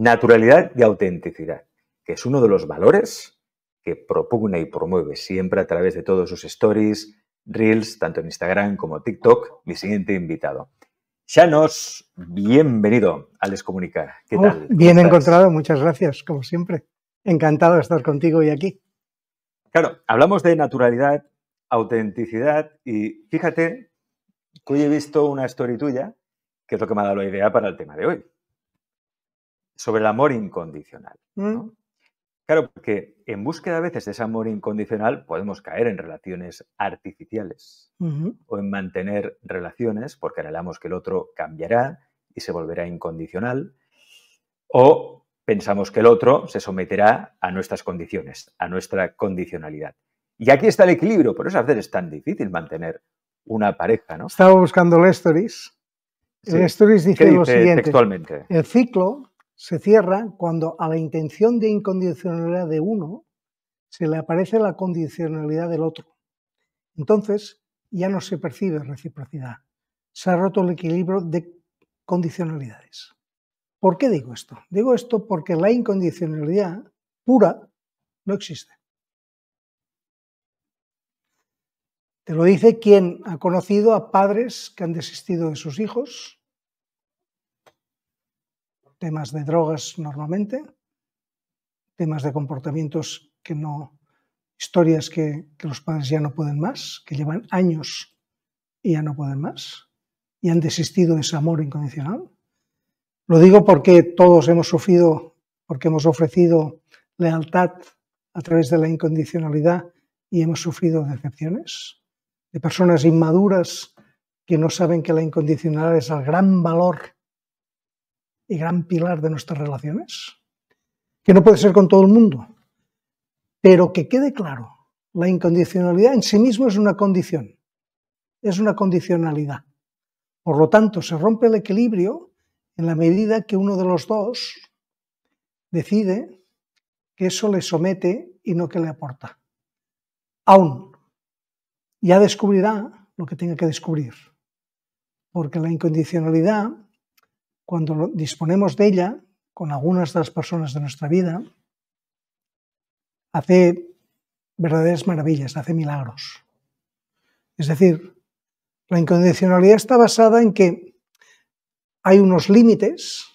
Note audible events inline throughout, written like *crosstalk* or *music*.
Naturalidad y autenticidad, que es uno de los valores que propugna y promueve siempre a través de todos sus stories, reels, tanto en Instagram como TikTok, mi siguiente invitado. Chanos, bienvenido a Les Comunicar. ¿Qué tal? Bien encontrado, muchas gracias, como siempre. Encantado de estar contigo y aquí. Claro, hablamos de naturalidad, autenticidad y fíjate que hoy he visto una story tuya, que es lo que me ha dado la idea para el tema de hoy sobre el amor incondicional. Mm. Claro, porque en búsqueda a veces de ese amor incondicional podemos caer en relaciones artificiales o en mantener relaciones porque anhelamos que el otro cambiará y se volverá incondicional o pensamos que el otro se someterá a nuestras condiciones, a nuestra condicionalidad. Y aquí está el equilibrio, por eso a veces es tan difícil mantener una pareja, ¿no? Estaba buscando Lestoris. Lesteris dice, lo siguiente. El ciclo se cierra cuando a la intención de incondicionalidad de uno se le aparece la condicionalidad del otro. Entonces ya no se percibe reciprocidad. Se ha roto el equilibrio de condicionalidades. ¿Por qué digo esto? Digo esto porque la incondicionalidad pura no existe. Te lo dice quien ha conocido a padres que han desistido de sus hijos, temas de drogas normalmente, temas de comportamientos que no, historias que, que los padres ya no pueden más, que llevan años y ya no pueden más, y han desistido de ese amor incondicional. Lo digo porque todos hemos sufrido, porque hemos ofrecido lealtad a través de la incondicionalidad y hemos sufrido decepciones de personas inmaduras que no saben que la incondicionalidad es el gran valor y gran pilar de nuestras relaciones, que no puede ser con todo el mundo, pero que quede claro, la incondicionalidad en sí mismo es una condición, es una condicionalidad. Por lo tanto, se rompe el equilibrio en la medida que uno de los dos decide que eso le somete y no que le aporta. Aún, ya descubrirá lo que tenga que descubrir, porque la incondicionalidad cuando disponemos de ella con algunas de las personas de nuestra vida, hace verdaderas maravillas, hace milagros. Es decir, la incondicionalidad está basada en que hay unos límites,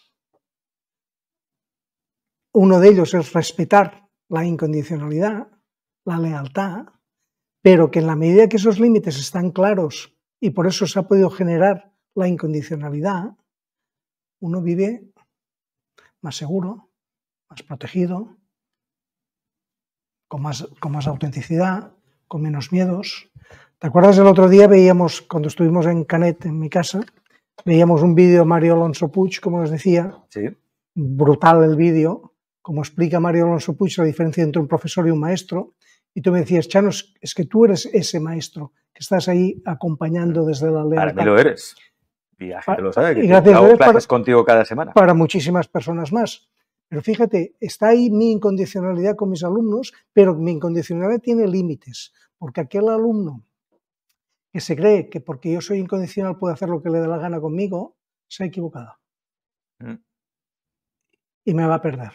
uno de ellos es respetar la incondicionalidad, la lealtad, pero que en la medida que esos límites están claros y por eso se ha podido generar la incondicionalidad, uno vive más seguro, más protegido, con más, con más autenticidad, con menos miedos. ¿Te acuerdas el otro día veíamos, cuando estuvimos en Canet, en mi casa, veíamos un vídeo de Mario Alonso Puig, como les decía? Brutal el vídeo, como explica Mario Alonso Puig la diferencia entre un profesor y un maestro. Y tú me decías, chanos es que tú eres ese maestro que estás ahí acompañando desde la lealtad. Ahora me lo eres. Y te lo sabe, que gracias contigo cada semana. Para muchísimas personas más. Pero fíjate, está ahí mi incondicionalidad con mis alumnos, pero mi incondicionalidad tiene límites, porque aquel alumno que se cree que porque yo soy incondicional puede hacer lo que le dé la gana conmigo, se ha equivocado. Mm. Y me va a perder.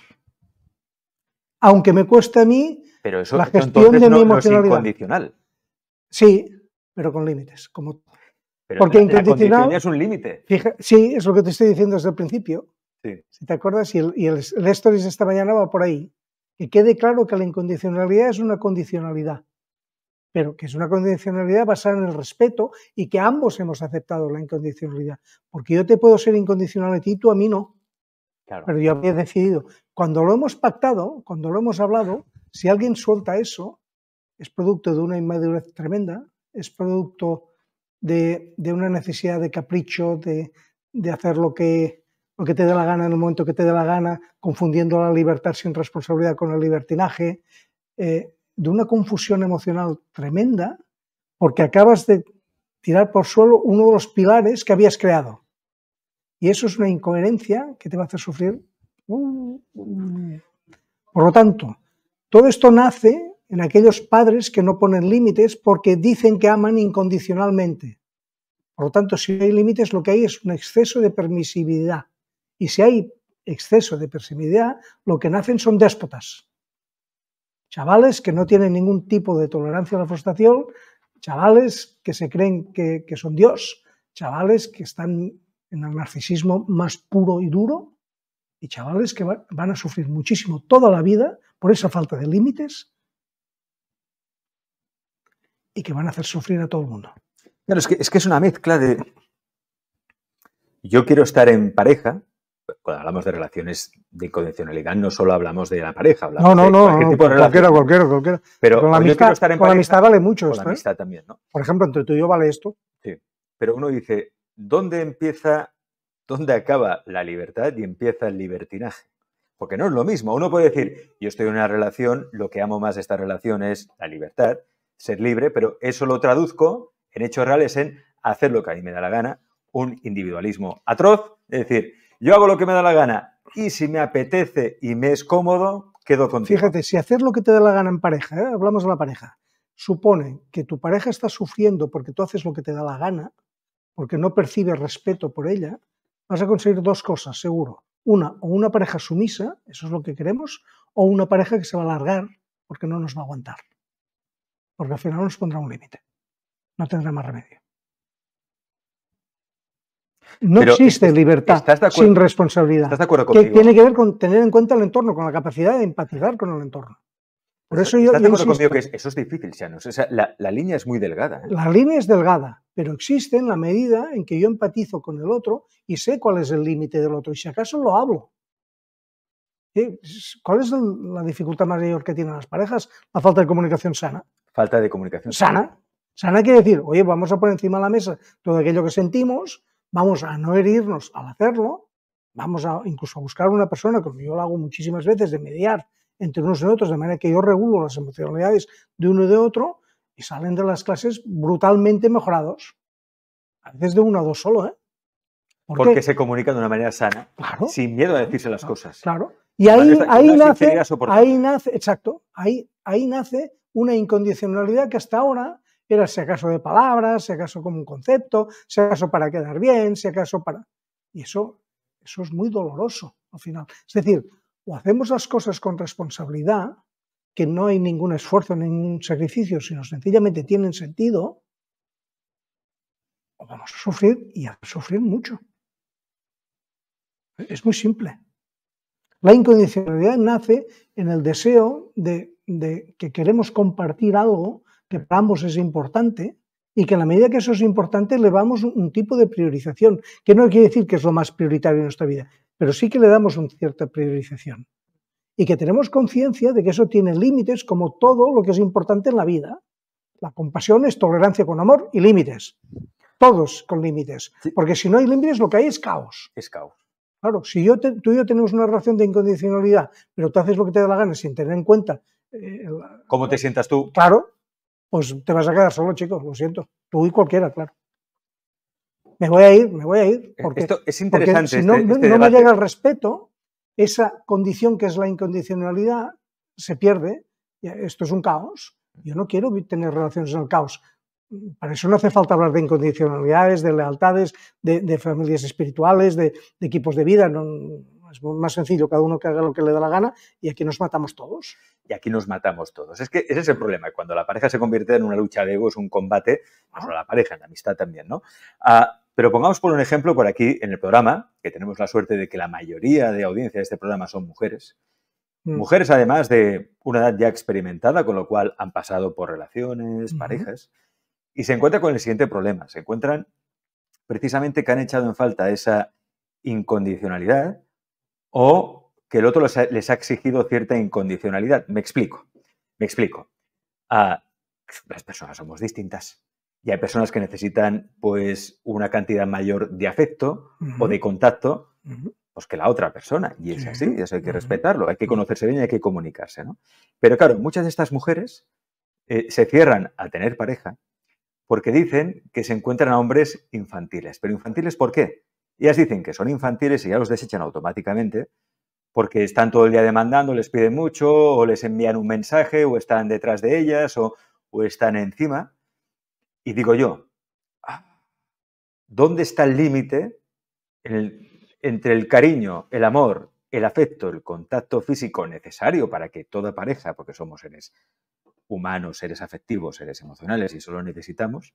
Aunque me cueste a mí la gestión de mi emocionalidad. No es incondicional. Sí, pero con límites, como porque la, es un límite. Sí, es lo que te estoy diciendo desde el principio. Si te acuerdas, y el, y el, esta mañana va por ahí. Que quede claro que la incondicionalidad es una condicionalidad pero que es una condicionalidad basada en el respeto y que ambos hemos aceptado la incondicionalidad. Porque yo te puedo ser incondicional a ti y tú a mí no. Pero yo había decidido. Cuando lo hemos pactado, cuando lo hemos hablado, si alguien suelta eso, es producto de una inmadurez tremenda, es producto de, una necesidad de capricho, de, hacer lo que, lo que te dé la gana en el momento que te dé la gana, confundiendo la libertad sin responsabilidad con el libertinaje, eh, de una confusión emocional tremenda, porque acabas de tirar por suelo uno de los pilares que habías creado. Y eso es una incoherencia que te va a hacer sufrir. Uh, uh, uh. Por lo tanto, todo esto nace en aquellos padres que no ponen límites porque dicen que aman incondicionalmente. Por lo tanto, si hay límites, lo que hay es un exceso de permisividad. Y si hay exceso de permisividad, lo que nacen son déspotas. Chavales que no tienen ningún tipo de tolerancia a la frustración, chavales que se creen que, que son Dios, chavales que están en el narcisismo más puro y duro, y chavales que van a sufrir muchísimo toda la vida por esa falta de límites y que van a hacer sufrir a todo el mundo. Claro, es que es, una mezcla de. Yo quiero estar en pareja. Cuando hablamos de relaciones de incondicionalidad, no solo hablamos de la pareja, hablamos no, no, no, cualquiera, cualquiera, Pero con la amistad, vale mucho. la ¿eh? amistad también, Por ejemplo, entre tú y yo vale esto. Sí. Pero uno dice, ¿dónde empieza, dónde acaba la libertad y empieza el libertinaje? Porque no es lo mismo. Uno puede decir, yo estoy en una relación, lo que amo más de esta relación es la libertad, ser libre, pero eso lo traduzco en hechos reales en hacer lo que a mí me da la gana, un individualismo atroz, es decir, yo hago lo que me da la gana y si me apetece y me es cómodo, quedo contigo. Fíjate, si hacer lo que te da la gana en pareja, ¿eh? hablamos de la pareja, supone que tu pareja está sufriendo porque tú haces lo que te da la gana, porque no percibes respeto por ella, vas a conseguir dos cosas, seguro. Una, o una pareja sumisa, eso es lo que queremos, o una pareja que se va a alargar porque no nos va a aguantar porque al final nos pondrá un límite. No tendrá más remedio. No existe libertad sin responsabilidad. ¿Estás de acuerdo Que tiene que ver con tener en cuenta el entorno, con la capacidad de empatizar con el entorno. Por eso, yo, de acuerdo que eso es difícil, Shannon? la, línea es muy delgada. ¿eh? La línea es delgada, pero existe en la medida en que yo empatizo con el otro y sé cuál es el límite del otro, y si acaso lo hablo. ¿Cuál es la dificultad mayor que tienen las parejas? La falta de comunicación sana falta de comunicación sana. Sana quiere decir, oye, vamos a poner encima de la mesa todo aquello que sentimos, vamos a no herirnos al hacerlo, vamos a incluso a buscar una persona, como yo lo hago muchísimas veces, de mediar entre unos y otros, de manera que yo regulo las emocionalidades de uno y de otro, y salen de las clases brutalmente mejorados. A veces de uno a dos solo, ¿eh? Porque se comunican de una manera sana, sin miedo a decirse las cosas. Claro. Y ahí, ahí, nace, ahí nace, exacto, ahí, ahí nace una incondicionalidad que hasta ahora era si acaso de palabras, si acaso como un concepto, si acaso para quedar bien, si acaso para... Y eso, eso es muy doloroso al final. Es decir, o hacemos las cosas con responsabilidad, que no hay ningún esfuerzo, ningún sacrificio, sino sencillamente tienen sentido, o vamos a sufrir y a sufrir mucho. Es muy simple. La incondicionalidad nace en el deseo de de que queremos compartir algo que para ambos es importante y que en la medida que eso es importante le damos un tipo de priorización, que no quiere decir que es lo más prioritario en nuestra vida, pero sí que le damos una cierta priorización. Y que tenemos conciencia de que eso tiene límites como todo lo que es importante en la vida. La compasión es tolerancia con amor y límites. Todos con límites. Porque si no hay límites, lo que hay es caos. Es caos. Claro, si yo tú y yo tenemos una relación de incondicionalidad, pero tú haces lo que te da la gana sin tener en cuenta eh, ¿Cómo te sientas tú? Claro, pues te vas a quedar solo, chicos, lo siento. Tú y cualquiera, claro. Me voy a ir, me voy a ir. E, porque, Esto es interesante. si este este no, me llega el respeto, esa condición que es la incondicionalidad se pierde. Esto es un caos. Yo no quiero tener relaciones en el caos. Para eso no hace falta hablar de incondicionalidades, de lealtades, de, familias espirituales, de, equipos de vida. No, es más sencillo, cada uno que haga lo que le da la gana y aquí nos matamos todos y aquí nos matamos todos. Es que ese es el problema, cuando la pareja se convierte en una lucha de egos, un combate, no solo la pareja, en la amistad también, ¿no? Ah, pero pongamos por un ejemplo por aquí en el programa, que tenemos la suerte de que la mayoría de audiencia de este programa son mujeres. Mm. Mujeres además de una edad ya experimentada, con lo cual han pasado por relaciones, parejas, y se encuentran con el siguiente problema. Se encuentran precisamente que han echado en falta esa incondicionalidad o que el otro les ha, exigido cierta incondicionalidad. Me explico, me explico. Ah, las personas somos distintas y hay personas que necesitan pues una cantidad mayor de afecto o de contacto pues, que la otra persona y es así eso hay que respetarlo hay que conocerse bien y hay que comunicarse pero claro muchas de estas mujeres eh, se cierran a tener pareja porque dicen que se encuentran a hombres infantiles pero infantiles por qué ellas dicen que son infantiles y ya los desechan automáticamente porque están todo el día demandando, les piden mucho, o les envían un mensaje, o están detrás de ellas, o, están encima. Y digo yo, ah, ¿dónde está el límite entre el cariño, el amor, el afecto, el contacto físico necesario para que toda pareja, porque somos seres humanos, seres afectivos, seres emocionales y solo necesitamos,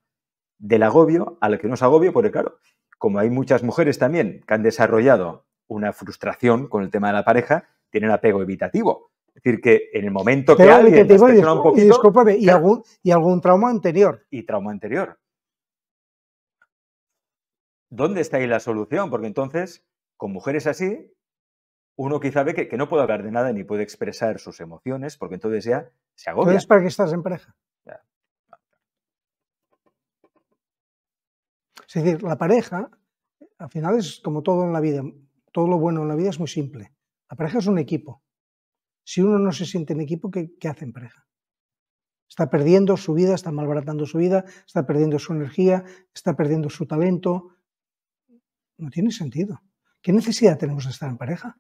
del agobio al que nos agobio, porque claro, como hay muchas mujeres también que han desarrollado una frustración con el tema de la pareja, tiene un apego evitativo. Es decir, que en el momento que alguien y, un y algún, trauma anterior. Y trauma anterior. ¿Dónde está ahí la solución? Porque entonces, con mujeres así, uno quizá ve que, no puede hablar de nada ni puede expresar sus emociones, porque entonces ya se agobia. es ¿para que estás en pareja? Es decir, la pareja, al final es como todo en la vida, todo lo bueno en la vida es muy simple. La pareja es un equipo. Si uno no se siente en equipo, ¿qué, qué hace en pareja? Está perdiendo su vida, está malbaratando su vida, está perdiendo su energía, está perdiendo su talento. No tiene sentido. ¿Qué necesidad tenemos de estar en pareja?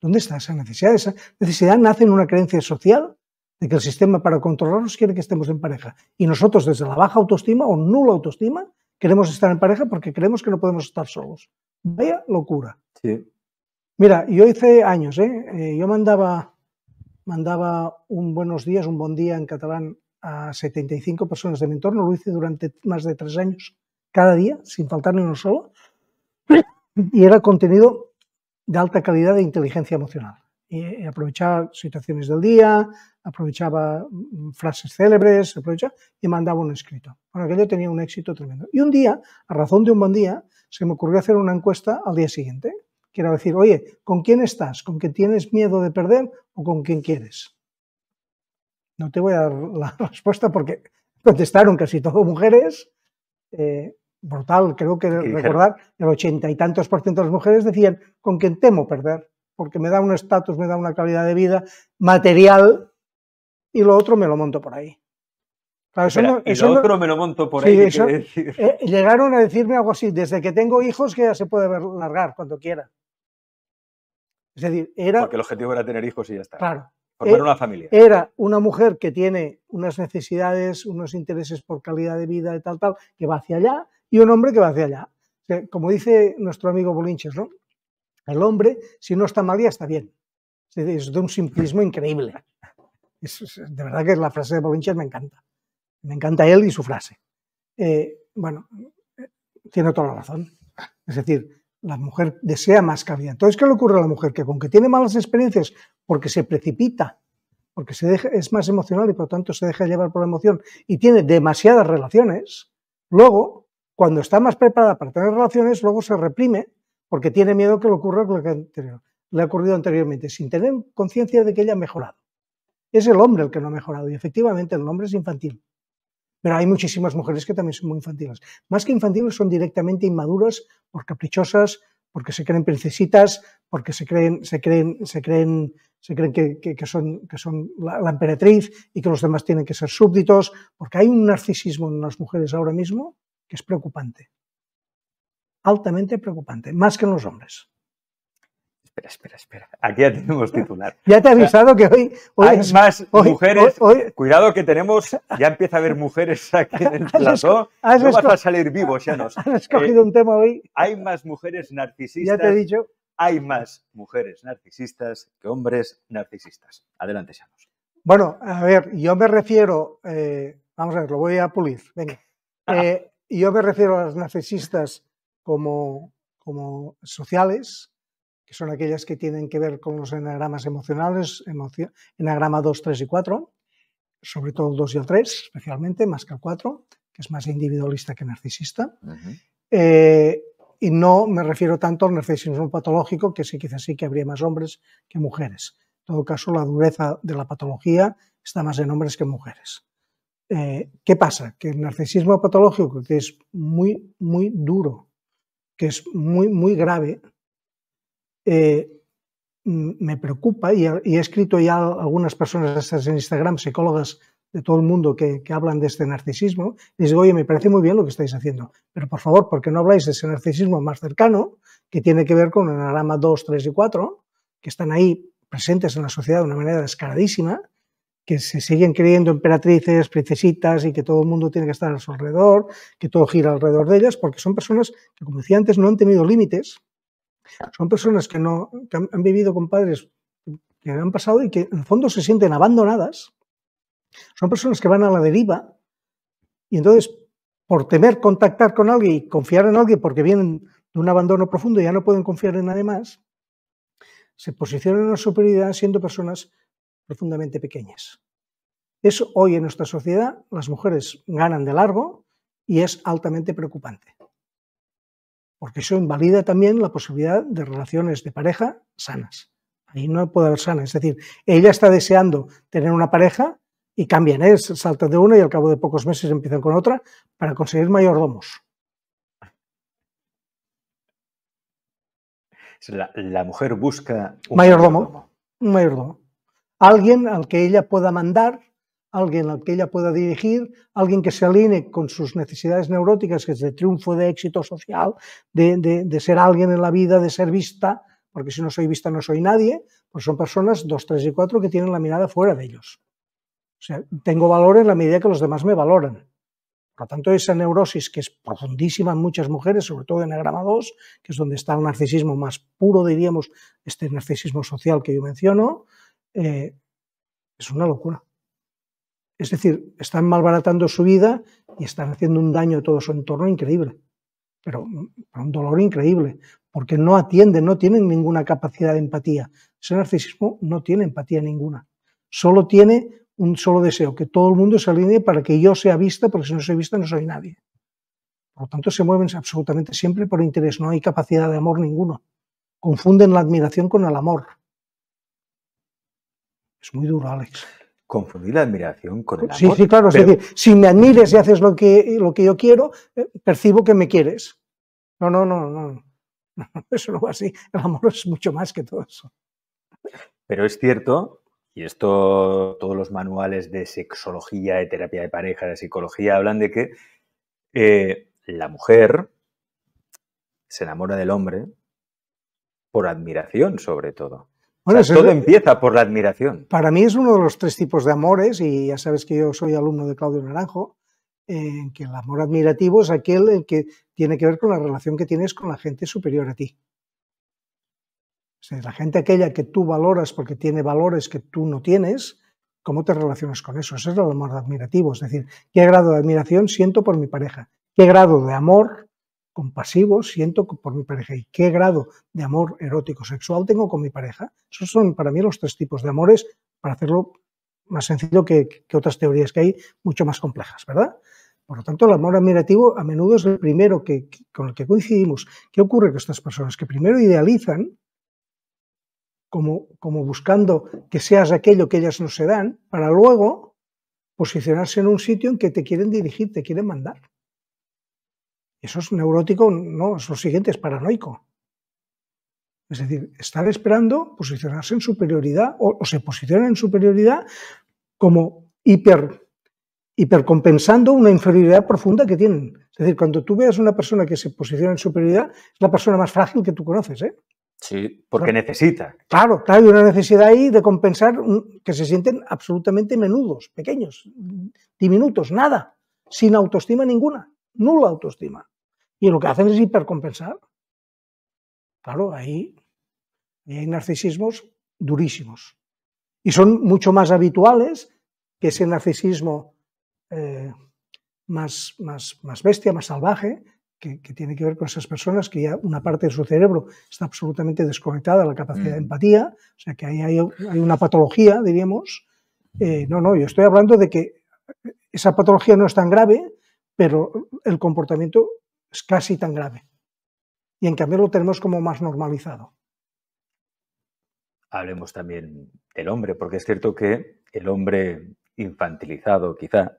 ¿Dónde está esa necesidad? Esa necesidad nace en una creencia social de que el sistema para controlarnos quiere que estemos en pareja. Y nosotros desde la baja autoestima o nula autoestima queremos estar en pareja porque creemos que no podemos estar solos. Vaya locura. Mira, yo hice años, ¿eh? Eh, yo mandaba, mandaba un buenos días, un buen día en catalán a 75 personas de mi entorno, lo hice durante más de tres años, cada día, sin faltar ni uno solo, y era contenido de alta calidad de inteligencia emocional. Y eh, aprovechaba situaciones del día, aprovechaba mm, frases célebres, aprovechaba y mandaba un escrito. Bueno, aquello tenía un éxito tremendo. Y un día, a razón de un buen día, se me ocurrió hacer una encuesta al día siguiente. Quiero decir, oye, ¿con quién estás? ¿Con quién tienes miedo de perder o con quién quieres? No te voy a dar la *laughs* respuesta porque contestaron casi todas mujeres. Eh, brutal, creo que recordar, el ochenta y tantos por ciento de las mujeres decían con quien temo perder, porque me da un estatus, me da una calidad de vida material y lo otro me lo monto por ahí y otro me lo monto por ahí. Eh, llegaron a decirme algo así, desde que tengo hijos que ya se puede largar cuando quiera. Es decir, era... Porque el objetivo era tener hijos y ya está. Claro. Formar eh, una familia. Era una mujer que tiene unas necesidades, unos intereses por calidad de vida y tal, tal, que va hacia allá, y un hombre que va hacia allá. como dice nuestro amigo Bolinches, ¿no? El hombre, si no está mal, ya está bien. Es de un simplismo increíble. de verdad que la frase de Bolinches me encanta. Me encanta él y su frase. Eh, bueno, eh, tiene toda la razón. Es decir, la mujer desea más cabida. Entonces, ¿qué le ocurre a la mujer? Que con que tiene malas experiencias, porque se precipita, porque se es más emocional y por lo tanto se deja llevar por la emoción y tiene demasiadas relaciones, luego, cuando está más preparada para tener relaciones, luego se reprime porque tiene miedo que le ocurra lo que le ha ocurrido anteriormente, sin tener conciencia de que ella ha mejorado. Es el hombre el que no ha mejorado y efectivamente el hombre es infantil. Pero hay muchísimas mujeres que también son muy infantiles. Más que infantiles son directamente inmaduras por caprichosas, porque se creen princesitas, porque se creen, se creen, se creen, se creen que, son, que son la, emperatriz y que los demás tienen que ser súbditos, porque hay un narcisismo en las mujeres ahora mismo que es preocupante, altamente preocupante, más que en los hombres espera, espera, espera. Aquí ya tenemos titular. *laughs* ya te he avisado que hoy, hay más mujeres. Hoy, Cuidado que tenemos, ya empieza a haber mujeres aquí en el *laughs* plazo. no vas a salir vivo, ya *laughs* escogido eh, un tema hoy. Hay más mujeres narcisistas. Ya te he dicho. Hay más mujeres narcisistas que hombres narcisistas. Adelante, no Bueno, a ver, yo me refiero, eh, vamos a ver, lo voy a pulir, venga. Ah. Eh, yo me refiero a las narcisistas como, como sociales, que son aquellas que tienen que ver con los enagramas emocionales, enagrama 2, 3 y 4, sobre todo el 2 y el 3, especialmente, más que el 4, que es más individualista que narcisista. Eh, y no me refiero tanto al narcisismo patológico, que sí, quizás sí que habría más hombres que mujeres. En todo caso, la dureza de la patología está más en hombres que mujeres. Eh, ¿Qué pasa? Que el narcisismo patológico, que es muy, muy duro, que es muy, muy grave, eh, me preocupa y he, escrito ya algunas personas en Instagram, psicólogas de todo el mundo que, hablan de este narcisismo, les digo, oye, me parece muy bien lo que estáis haciendo, pero por favor, ¿por qué no habláis de ese narcisismo más cercano, que tiene que ver con el anagrama 2, 3 y 4, que están ahí presentes en la sociedad de una manera descaradísima, que se siguen creyendo emperatrices, princesitas y que todo el mundo tiene que estar a su alrededor, que todo gira alrededor de ellas, porque son personas que, como decía antes, no han tenido límites son personas que, no, que han, han vivido con padres que han pasado y que en el fondo se sienten abandonadas. Son personas que van a la deriva y entonces, por temer contactar con alguien y confiar en alguien porque vienen de un abandono profundo y ya no pueden confiar en nadie más, se posicionan en la superioridad siendo personas profundamente pequeñas. Eso hoy en nuestra sociedad las mujeres ganan de largo y es altamente preocupante porque eso invalida también la posibilidad de relaciones de pareja sanas. Ahí no puede haber sana. Es decir, ella está deseando tener una pareja y cambian, ¿eh? saltan de una y al cabo de pocos meses empiezan con otra para conseguir mayordomos. La, mujer busca un mayordomo. Un mayordomo. Alguien al que ella pueda mandar alguien al que ella pueda dirigir, alguien que se alinee con sus necesidades neuróticas, que es de triunfo, de éxito social, de, ser alguien en la vida, de ser vista, porque si no soy vista no soy nadie, pues son personas, dos, tres y cuatro, que tienen la mirada fuera de ellos. O sea, tengo valor en la medida que los demás me valoran. Por lo tanto, esa neurosis que es profundísima en muchas mujeres, sobre todo en el grama 2, que es donde está el narcisismo más puro, diríamos, este narcisismo social que yo menciono, eh, es una locura. Es decir, están malbaratando su vida y están haciendo un daño a todo su entorno increíble, pero un dolor increíble, porque no atienden, no tienen ninguna capacidad de empatía. Ese narcisismo no tiene empatía ninguna, solo tiene un solo deseo, que todo el mundo se alinee para que yo sea vista, porque si no soy vista no soy nadie. Por lo tanto, se mueven absolutamente siempre por interés, no hay capacidad de amor ninguno. Confunden la admiración con el amor. Es muy duro, Alex confundir la admiración con el amor. Sí, sí, claro. Es decir, si me admires y haces lo que, lo que yo quiero, eh, percibo que me quieres. No, no, no, no. *laughs* Eso no va así. El amor es mucho más que todo eso. Pero es cierto, y esto todos los manuales de sexología, de terapia de pareja, de psicología, hablan de que eh, la mujer se enamora del hombre por admiración sobre todo todo empieza por la admiración. Para mí es uno de los tres tipos de amores, y ya sabes que yo soy alumno de Claudio Naranjo, en que el amor admirativo es aquel en que tiene que ver con la relación que tienes con la gente superior a ti. O sea, la gente aquella que tú valoras porque tiene valores que tú no tienes, ¿cómo te relacionas con eso? Ese es el amor admirativo, es decir, ¿qué grado de admiración siento por mi pareja? ¿Qué grado de amor compasivo siento por mi pareja y qué grado de amor erótico sexual tengo con mi pareja. Esos son para mí los tres tipos de amores, para hacerlo más sencillo que, otras teorías que hay, mucho más complejas, ¿verdad? Por lo tanto, el amor admirativo a menudo es el primero que, con el que coincidimos. ¿Qué ocurre con estas personas? Que primero idealizan, como, como buscando que seas aquello que ellas no se dan, para luego posicionarse en un sitio en que te quieren dirigir, te quieren mandar. Eso es neurótico, no, es lo siguiente, es paranoico. Es decir, estar esperando posicionarse en superioridad o, se posiciona en superioridad como hiper, hipercompensando una inferioridad profunda que tienen. Es decir, cuando tú veas una persona que se posiciona en superioridad, es la persona más frágil que tú conoces. ¿eh? Sí, porque necesita. Claro, claro, hay una necesidad ahí de compensar que se sienten absolutamente menudos, pequeños, diminutos, nada, sin autoestima ninguna, nula autoestima y lo que hacen es hipercompensar. Claro, ahí, hay narcisismos durísimos. Y son mucho más habituales que ese narcisismo eh, más, más, más, bestia, más salvaje, que, tiene que ver con esas personas que ya una parte de su cerebro está absolutamente desconectada de la capacidad de mm. empatía, o sea que ahí hay, una patología, diríamos. Eh, no, no, yo estoy hablando de que esa patología no es tan grave, pero el comportamiento es casi tan grave. Y en cambio lo tenemos como más normalizado. Hablemos también del hombre, porque es cierto que el hombre infantilizado quizá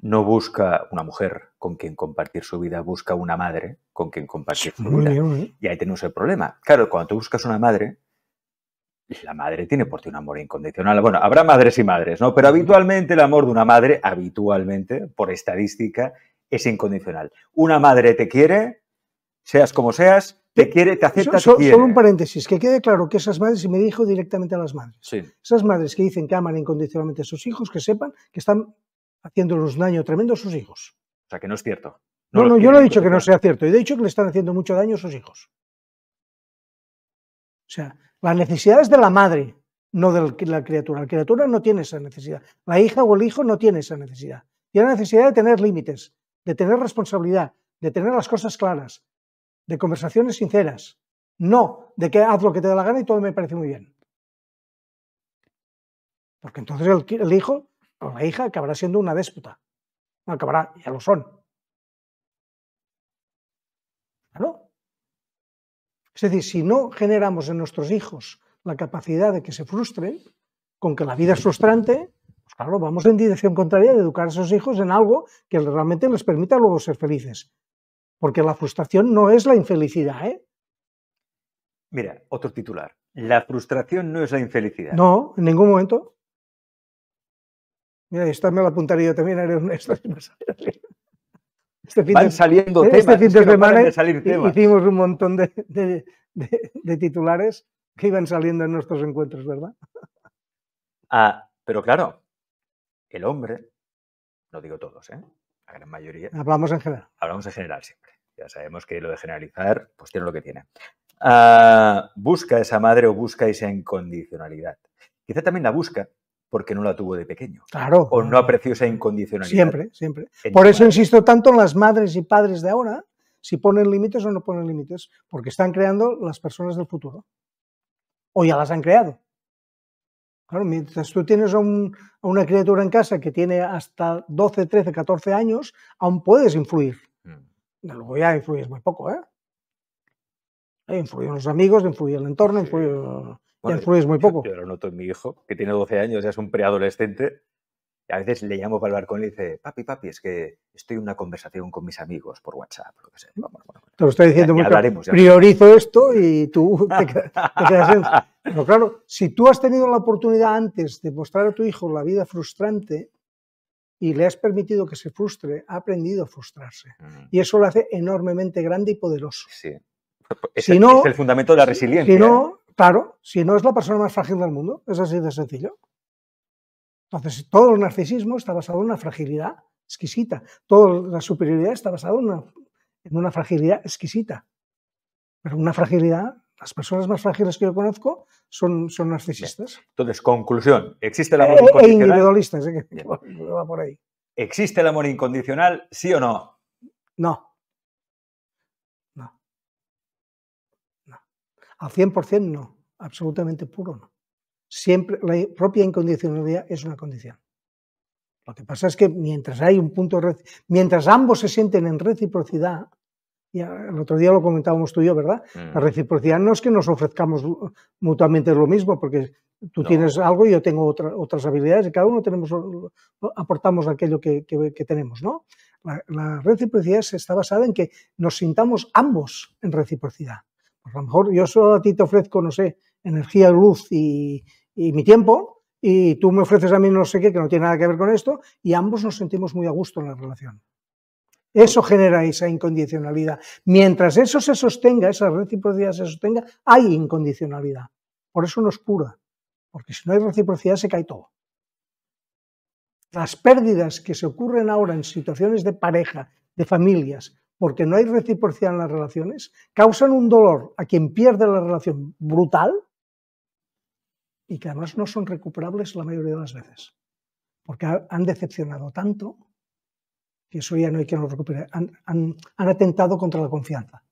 no busca una mujer con quien compartir su vida, busca una madre con quien compartir su vida. Y ahí tenemos el problema. Claro, cuando tú buscas una madre, la madre tiene por ti un amor incondicional. Bueno, habrá madres y madres, ¿no? Pero habitualmente el amor de una madre, habitualmente, por estadística, es incondicional. Una madre te quiere, seas como seas, te quiere, te acepta, Solo un paréntesis, que quede claro que esas madres, y me dijo directamente a las madres, esas madres que dicen que aman incondicionalmente a sus hijos, que sepan que están haciéndoles daño tremendo a sus hijos. O sea, que no es cierto. No, no, yo no he dicho que no sea cierto, yo he dicho que le están haciendo mucho daño a sus hijos. O sea, la necesidad es de la madre, no de la criatura. La criatura no tiene esa necesidad. La hija o el hijo no tiene esa necesidad. Tiene la necesidad de tener límites, de tener responsabilidad, de tener las cosas claras, de conversaciones sinceras, no de que haz lo que te da la gana y todo me parece muy bien. Porque entonces el, hijo o la hija acabará siendo una déspota. acabará, ya lo son. ¿No? Es decir, si no generamos en nuestros hijos la capacidad de que se frustren, con que la vida es frustrante, claro, vamos en dirección contraria de educar a esos hijos en algo que realmente les permita luego ser felices. Porque la frustración no es la infelicidad, ¿eh? Mira, otro titular. La frustración no es la infelicidad. No, en ningún momento. Mira, esta me la apuntaría yo también. Era *laughs* Este fin Van de, ¿eh? este Fin de semana hicimos un montón de, de, titulares que iban saliendo en nuestros encuentros, ¿verdad? Ah, pero claro, el hombre, no digo todos, ¿eh? la gran mayoría. Hablamos en general. Hablamos en general siempre. Ya sabemos que lo de generalizar, pues tiene lo que tiene. Ah, busca esa madre o busca esa incondicionalidad. Quizá también la busca porque no la tuvo de pequeño. Claro. O no apreció esa incondicionalidad. Siempre, siempre. Por eso insisto tanto en las madres y padres de ahora, si ponen límites o no ponen límites, porque están creando las personas del futuro. O ya las han creado mientras tú tienes a, una criatura en casa que tiene hasta 12, 13, 14 años, aún puedes influir. Luego mm. ya influyes muy poco, ¿eh? eh Influyen los amigos, influye el entorno, sí. influyes muy poco. yo lo noto en mi hijo, que tiene 12 años, ya es un preadolescente, a veces le llamo para el barco y le dice, papi, papi, es que estoy en una conversación con mis amigos por WhatsApp, lo que ¿Mm? Te lo estoy diciendo mucho, Priorizo esto y tú *laughs* te quedas, Pero claro, si tú has tenido la oportunidad antes de mostrar a tu hijo la vida frustrante y le has permitido que se frustre, ha aprendido a frustrarse. Mm. Y eso lo hace enormemente grande y poderoso. Sí. Pues, pues, es, el, fundamento de la resiliencia. no, ¿eh? claro, si no es la persona más frágil del mundo, es así de sencillo. Entonces, todo el narcisismo está basado en una fragilidad exquisita, toda la superioridad está basada en una, en una fragilidad exquisita, pero una fragilidad las personas más frágiles que yo conozco son, son narcisistas. Entonces, conclusión, ¿existe el e, amor e incondicional? Eh, *laughs* que va por ahí. ¿Existe el amor incondicional, sí o no? No. No. no. Al 100% no, absolutamente puro no siempre la propia incondicionalidad es una condición. Lo que pasa es que mientras hay un punto, mientras ambos se sienten en reciprocidad, y el otro día lo comentábamos tú y yo, ¿verdad? La mm. reciprocidad no es que nos ofrezcamos mutuamente lo mismo, porque tú tienes algo y yo tengo otras habilidades y cada uno tenemos, aportamos aquello que, tenemos, ¿no? La, reciprocidad está basada en que nos sintamos ambos en reciprocidad. Pues a lo mejor yo solo a ti te ofrezco, no sé, energía, luz y, y mi tiempo y tú me ofreces a mí no sé qué que no tiene nada que ver con esto y ambos nos sentimos muy a gusto en la relación. Eso genera esa incondicionalidad. Mientras eso se sostenga, esa reciprocidad se sostenga, hay incondicionalidad. Por eso no es pura, porque si no hay reciprocidad se cae todo. Las pérdidas que se ocurren ahora en situaciones de pareja, de familias, porque no hay reciprocidad en las relaciones, causan un dolor a quien pierde la relación brutal, y que además no son recuperables la mayoría de las veces, porque han decepcionado tanto que eso ya no hay que lo recupere. Han, atentado contra la confianza.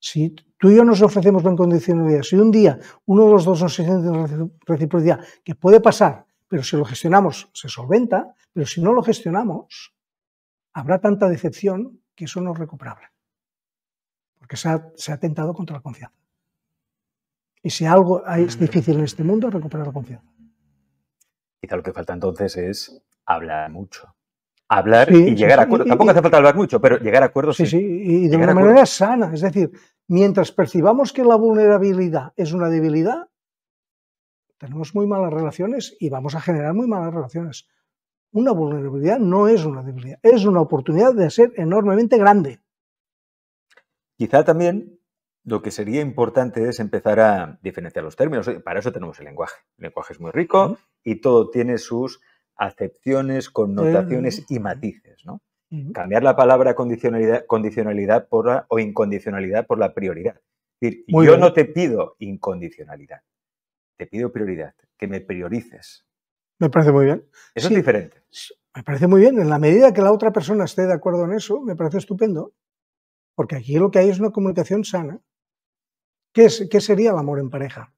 Si tú y yo nos ofrecemos la incondicionalidad, si un día uno de los dos nos siente en reciprocidad, que puede pasar, pero si lo gestionamos se solventa, pero si no lo gestionamos, habrá tanta decepción que eso no es recuperable, porque se ha atentado contra la confianza. Y si algo es mm. difícil en este mundo, recuperar la confianza. Quizá lo que falta entonces es hablar mucho. Hablar y llegar a acuerdos. Tampoco hace falta hablar mucho, pero llegar a acuerdos. Sí, sí, y de una manera sana. Es decir, mientras percibamos que la vulnerabilidad es una debilidad, tenemos muy malas relaciones y vamos a generar muy malas relaciones. Una vulnerabilidad no es una debilidad, es una oportunidad de ser enormemente grande. Quizá también lo que sería importante es empezar a diferenciar los términos. Para eso tenemos el lenguaje. El lenguaje es muy rico y todo tiene sus acepciones, connotaciones y matices, ¿no? Cambiar la palabra condicionalidad, por la, o incondicionalidad por la prioridad. Es decir, yo no te pido incondicionalidad, te pido prioridad, que me priorices. Me parece muy bien. Eso es diferente. Me parece muy bien. En la medida que la otra persona esté de acuerdo en eso, me parece estupendo. Porque aquí lo que hay es una comunicación sana. ¿Qué, sería el amor en pareja?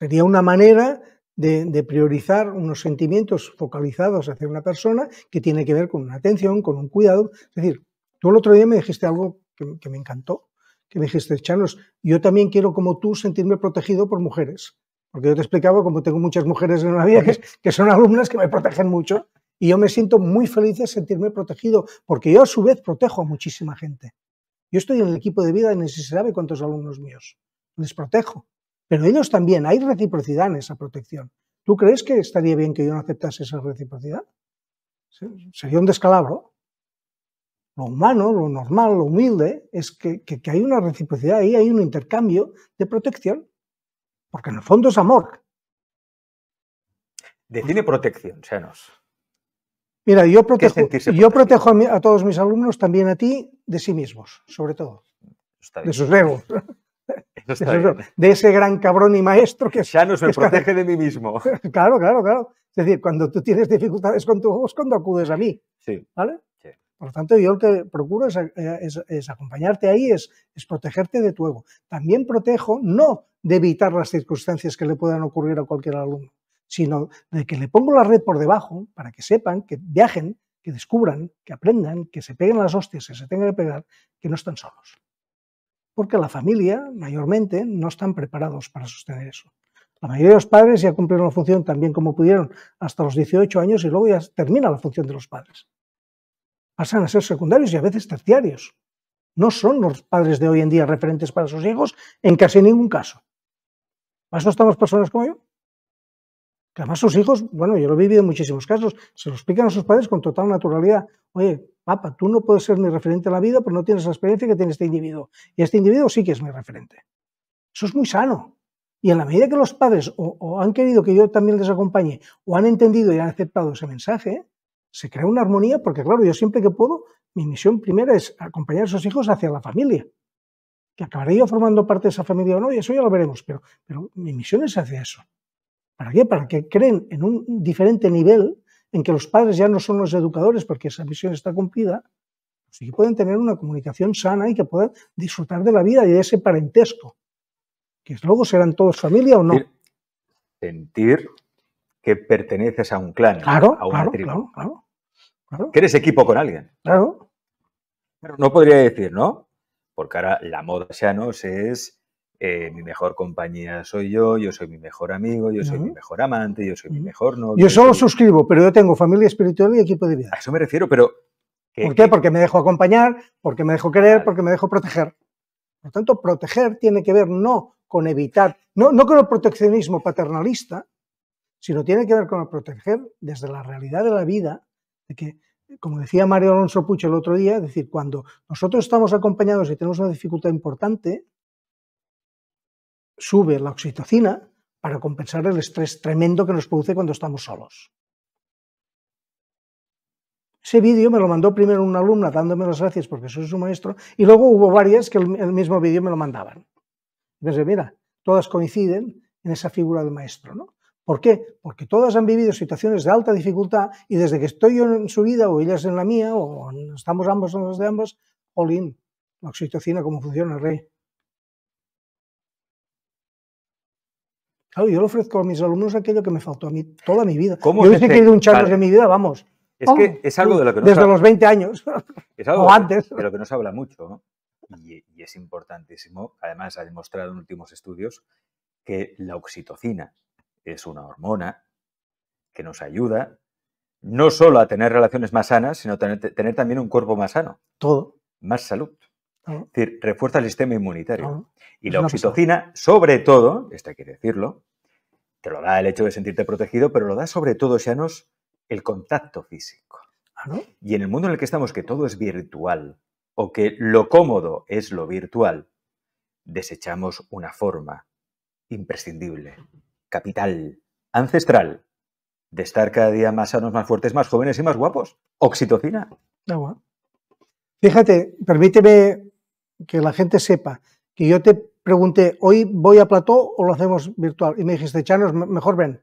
Sería una manera de, priorizar unos sentimientos focalizados hacia una persona que tiene que ver con una atención, con un cuidado. Es decir, tú el otro día me dijiste algo que, me encantó, que me dijiste, Chanos, yo también quiero como tú sentirme protegido por mujeres. Porque yo te explicaba, como tengo muchas mujeres en la vida, que *laughs* son alumnas que me protegen mucho, y yo me siento muy feliz de sentirme protegido, porque yo a su vez protejo a muchísima gente. Yo estoy en el equipo de vida y ni se sabe cuántos alumnos míos. Les protejo. Pero ellos también, hay reciprocidad en esa protección. ¿Tú crees que estaría bien que yo no aceptase esa reciprocidad? Sería un descalabro. Lo humano, lo normal, lo humilde, es que, hay una reciprocidad ahí, hay un intercambio de protección. Porque en el fondo es amor. Define protección, senos. Mira, yo protejo, yo protejo a, todos mis alumnos, también a ti, de sí mismos, sobre todo. De sus egos. *laughs* de ese gran cabrón y maestro que ya no se protege de mí mismo. *laughs* Claro, claro, claro. Es decir, cuando tú tienes dificultades con tu es cuando acudes a mí. Sí. ¿Vale? Por lo tanto, yo lo que procuro eh, es, acompañarte ahí, es, es, protegerte de tu ego. También protejo, no de evitar las circunstancias que le puedan ocurrir a cualquier alumno, sino de que le pongo la red por debajo para que sepan que viajen que descubran, que aprendan, que se peguen las hostias que se tengan que pegar, que no están solos. Porque la familia, mayormente, no están preparados para sostener eso. La mayoría de los padres ya cumplieron la función tan bien como pudieron hasta los 18 años y luego ya termina la función de los padres. Pasan a ser secundarios y a veces terciarios. No son los padres de hoy en día referentes para sus hijos en casi ningún caso. Más no estamos personas como yo. Que además sus hijos, bueno, yo lo he vivido en muchísimos casos, se lo explican a sus padres con total naturalidad. Oye, papá, tú no puedes ser mi referente en la vida porque no tienes la experiencia que tiene este individuo. Y este individuo sí que es mi referente. Eso es muy sano. Y en la medida que los padres o, han querido que yo también les acompañe, o han entendido y han aceptado ese mensaje, se crea una armonía porque, claro, yo siempre que puedo, mi misión primera es acompañar a esos hijos hacia la familia que acabaré yo formando parte de esa familia o no, y eso ya lo veremos, pero mi misión es hacia eso. ¿Para qué? Para que creen en un diferente nivel en que los padres ya no son los educadores porque esa misión está cumplida, así pues que pueden tener una comunicación sana y que puedan disfrutar de la vida y de ese parentesco, que luego serán todos familia o no. Sentir que perteneces a un clan, claro, a una claro, tribu. Claro, claro, Que eres equipo con alguien. Claro. no podría decir, ¿no? Porque ahora la moda se es eh, mi mejor compañía soy yo, yo soy mi mejor amigo, yo soy mi mejor amante, yo soy mi mejor novio. Yo solo suscribo, pero yo tengo familia espiritual y equipo de vida. A eso me refiero, pero... ¿Por qué? Porque me dejo acompañar, porque me dejo querer, porque me dejo proteger. Por lo tanto, proteger tiene que ver no con evitar, no, no con el proteccionismo paternalista, sino tiene que ver con el proteger desde la realidad de la vida, de que, como decía Mario Alonso Pucho el otro día, es decir, cuando nosotros estamos acompañados y tenemos una dificultad importante, sube la oxitocina para compensar el estrés tremendo que nos produce cuando estamos solos. Ese vídeo me lo mandó primero una alumna dándome las gracias porque soy su maestro y luego hubo varias que el, mismo vídeo me lo mandaban. Entonces, mira, todas coinciden en esa figura del maestro, ¿no? ¿Por qué? Porque todas han vivido situaciones de alta dificultad y desde que estoy yo en su vida o ellas en la mía o estamos ambos en los de ambos, all la oxitocina, cómo funciona, rey. Claro, yo le ofrezco a mis alumnos aquello que me faltó a mí toda mi vida. ¿Cómo yo he querido un charlas de mi vida, vamos. Es que oh, es algo de lo que no Desde los 20 años. *laughs* Es algo o antes. Pero que nos habla mucho. Y, es importantísimo, además ha demostrado en últimos estudios, que la oxitocina es una hormona que nos ayuda no solo a tener relaciones más sanas, sino a tener, tener también un cuerpo más sano. Todo. Más salud. Ah. Es decir, refuerza el sistema inmunitario. Ah. Y la oxitocina, sobre todo, esto hay que decirlo, te lo da el hecho de sentirte protegido, pero lo da sobre todo, nos el contacto físico. Ah, y en el mundo en el que estamos, que todo es virtual, o que lo cómodo es lo virtual, desechamos una forma imprescindible, capital, ancestral, de estar cada día más sanos, más fuertes, más jóvenes y más guapos. Oxitocina. Fíjate, permíteme que la gente sepa que yo te pregunté, ¿hoy voy a plató o lo hacemos virtual? Y me dijiste, Chanos, mejor ven.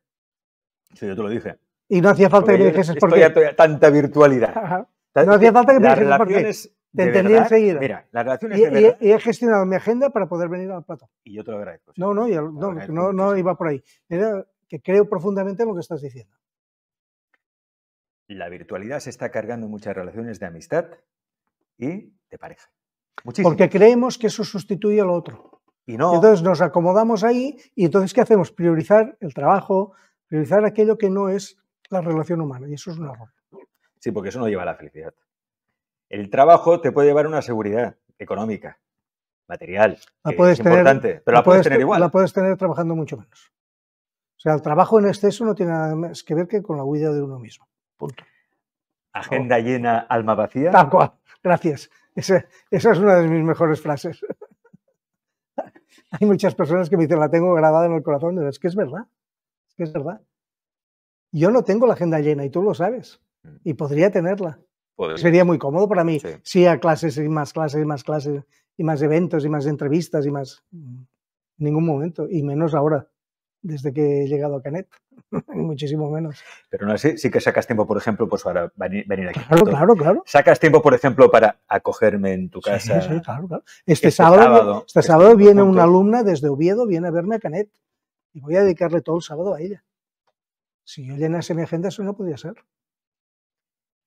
Sí, yo te lo dije. Y no hacía falta que me dijeses por qué. tanta virtualidad. No hacía falta que me dijeses por qué. Te entendí enseguida. Mira, las relaciones y, de verdad, y, he gestionado mi agenda para poder venir al plató. Y yo te lo agradezco. No, no, no, no, iba por ahí. Era que creo profundamente en lo que estás diciendo. La virtualidad se está cargando muchas relaciones de amistad y de pareja. Porque creemos que eso sustituye al otro. Y no. Entonces nos acomodamos ahí y entonces ¿qué hacemos? Priorizar el trabajo, priorizar aquello que no es la relación humana. Y eso es un error. Sí, porque eso no lleva a la felicidad. El trabajo te puede llevar una seguridad económica, material, puedes es tener, importante, pero la, puedes, tener igual. La puedes tener trabajando mucho menos. O sea, el trabajo en exceso no tiene nada más que ver que con la huida de uno mismo. Punto. Agenda llena, alma vacía. Tal Gracias. Esa, es una de mis mejores frases. Hay muchas personas que me dicen, la tengo grabada en el corazón. Es que es verdad, es que es verdad. Yo no tengo la agenda llena y tú lo sabes. Mm. Y podría tenerla. Sería muy cómodo para mí. Sí. sí, a clases y más clases y más clases y más eventos y más entrevistas y más... Mm, en ningún momento, y menos ahora desde que he llegado a Canet, *laughs* muchísimo menos. Pero no sé, sí que sacas tiempo, por ejemplo, pues para venir, aquí. Claro, claro, claro. Sacas tiempo, por ejemplo, para acogerme en tu casa. Sí, claro, claro. Este, este, sábado, este sábado viene una alumna desde Oviedo, viene a verme a Canet y voy a dedicarle todo el sábado a ella. Si yo llenase mi agenda, eso no podía ser.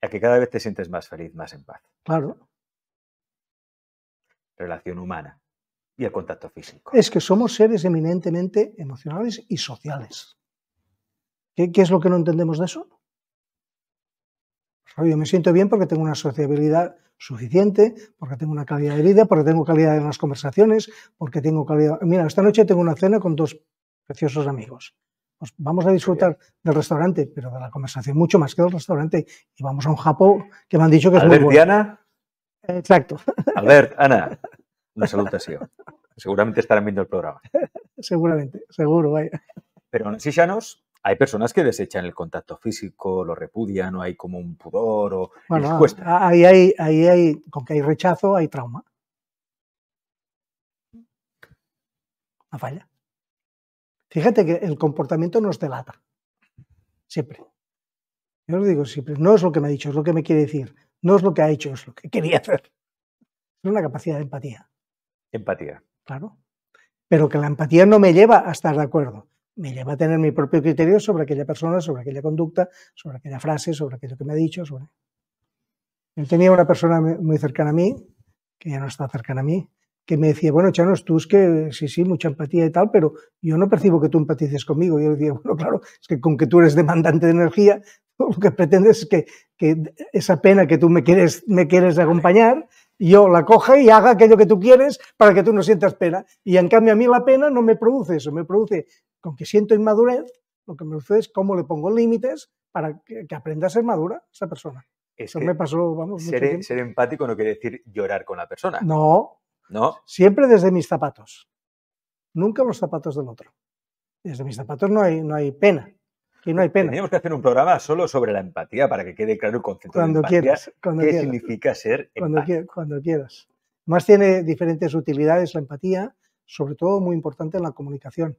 A que cada vez te sientes más feliz, más en paz. Claro. Relación humana y el contacto físico. Es que somos seres eminentemente emocionales y sociales. ¿Qué, es lo que no entendemos de eso? Pues, yo me siento bien porque tengo una sociabilidad suficiente, porque tengo una calidad de vida, porque tengo calidad en las conversaciones, porque tengo calidad... Mira, esta noche tengo una cena con dos preciosos amigos. Pues vamos a disfrutar del restaurante, pero de la conversación mucho más que del restaurante. Y vamos a un Japón que me han dicho que es muy bueno. Diana? Exacto. Albert, Ana una salutación Seguramente estarán viendo el programa. Seguramente, seguro, vaya. Pero en Sishanos hay personas que desechan el contacto físico, lo repudian, o hay como un pudor, o bueno, Ahí hay, con que hay rechazo, hay trauma. Una falla. Fíjate que el comportamiento nos delata. Siempre. Yo lo digo siempre. No es lo que me ha dicho, es lo que me quiere decir. No es lo que ha hecho, es lo que quería hacer. Es una capacidad de empatía. Empatía. Claro. Pero que la empatía no me lleva a estar de acuerdo. Me lleva a tener mi propio criterio sobre aquella persona, sobre aquella conducta, sobre aquella frase, sobre aquello que me ha dicho. tenía una persona muy cercana a mí, que ya no está cercana a mí, que me decía, bueno, Chanos, tú es que sí, sí, mucha empatía y tal, pero yo no percibo que tú empatices conmigo. Yo le decía, bueno, claro, es que con que tú eres demandante de energía, *laughs* lo que pretendes es que, que esa pena que tú me quieres, me quieres acompañar, yo la cojo y haga aquello que tú quieres para que tú no sientas pena. Y en cambio a mí la pena no me produce eso, me produce con que siento inmadurez, lo que me produce es cómo le pongo límites para que, aprenda a ser madura esa persona. eso me pasó, vamos. Ser, ser, empático no quiere decir llorar con la persona. No. No. Siempre desde mis zapatos. Nunca los zapatos del otro. Desde mis zapatos no hay, no hay pena y no hay pena. Teníamos que hacer un programa solo sobre la empatía para que quede claro el concepto de empatía. Quieras, ¿Qué significa ser cuando, cuando quieras. Más tiene diferentes utilidades la empatía, sobre todo muy importante en la comunicación.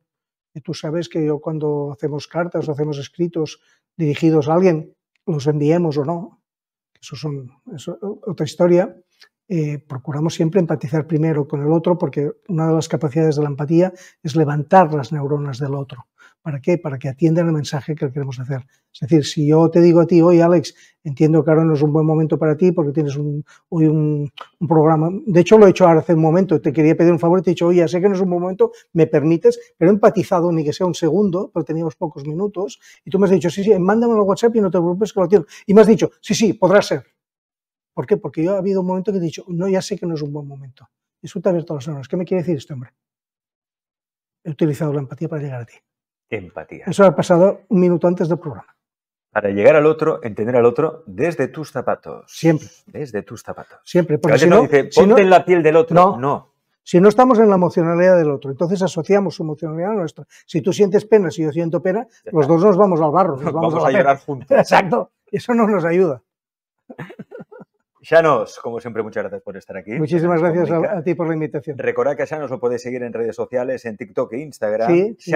Y tú sabes que yo cuando hacemos cartas o hacemos escritos dirigidos a alguien, los enviemos o no, eso es otra historia, eh, procuramos siempre empatizar primero con el otro porque una de las capacidades de la empatía es levantar las neuronas del otro ¿Para qué? Para que atiendan el mensaje que queremos hacer. Es decir, si yo te digo a ti, oye Alex, entiendo que ahora no es un buen momento para ti porque tienes un, un, programa. De hecho, lo he hecho ahora hace un momento. Te quería pedir un favor y te he dicho, oye, sé que no es un buen momento, me permites, pero he empatizado ni que sea un segundo, pero teníamos pocos minutos. Y tú me has dicho, sí, sí, mándame el WhatsApp y no te preocupes que lo atiendo. Y me has dicho, sí, sí, podrá ser. ¿Por qué? Porque yo ha habido un momento que he dicho, no, ya sé que no es un buen momento. Resulta abierto las horas. ¿Qué me quiere decir este hombre? He utilizado la empatía para llegar a ti empatía. Eso ha pasado un minuto antes del programa. Para llegar al otro, entender al otro desde tus zapatos. Siempre. Desde tus zapatos. Siempre. Porque si no, en la piel del otro. No. Si no estamos en la emocionalidad del otro, entonces asociamos su emocionalidad a nuestra. Si tú sientes pena, si yo siento pena, los dos nos vamos al barro. Nos, vamos, a, a llorar *laughs* juntos. Exacto. Eso no nos ayuda. Xanos, como siempre, muchas gracias por estar aquí. Muchísimas gracias a, ti por la invitación. Recordad que a Shanos lo podéis seguir en redes sociales, en TikTok e Instagram. Sí,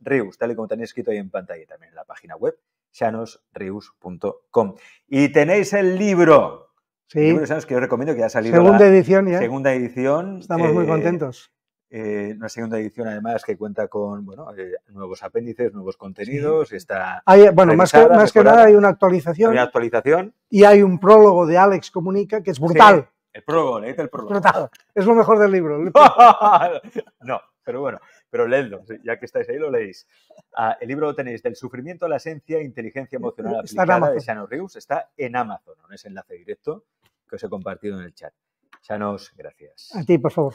Rius, tal y como tenéis escrito ahí en pantalla también en la página web, xanosrius.com. Y tenéis el libro. Sí. El libro de que os recomiendo que haya ha salido. Segunda edición ya. Segunda edición. Estamos muy eh, contentos. Eh, una segunda edición, además, que cuenta con bueno, eh, nuevos apéndices, nuevos contenidos. Está bueno, más que, nada hay una actualización. actualización. Y hay un prólogo de Alex Comunica que es brutal. el prólogo, leíste el prólogo. Es brutal. Es lo mejor del libro. *laughs* no, pero bueno, pero leedlo, ya que estáis ahí, lo leéis. Ah, el libro lo tenéis del sufrimiento a la esencia, inteligencia emocional aplicada de Rius. Está en Amazon, en ese enlace directo que os he compartido en el chat. chanos gracias. A ti, por favor.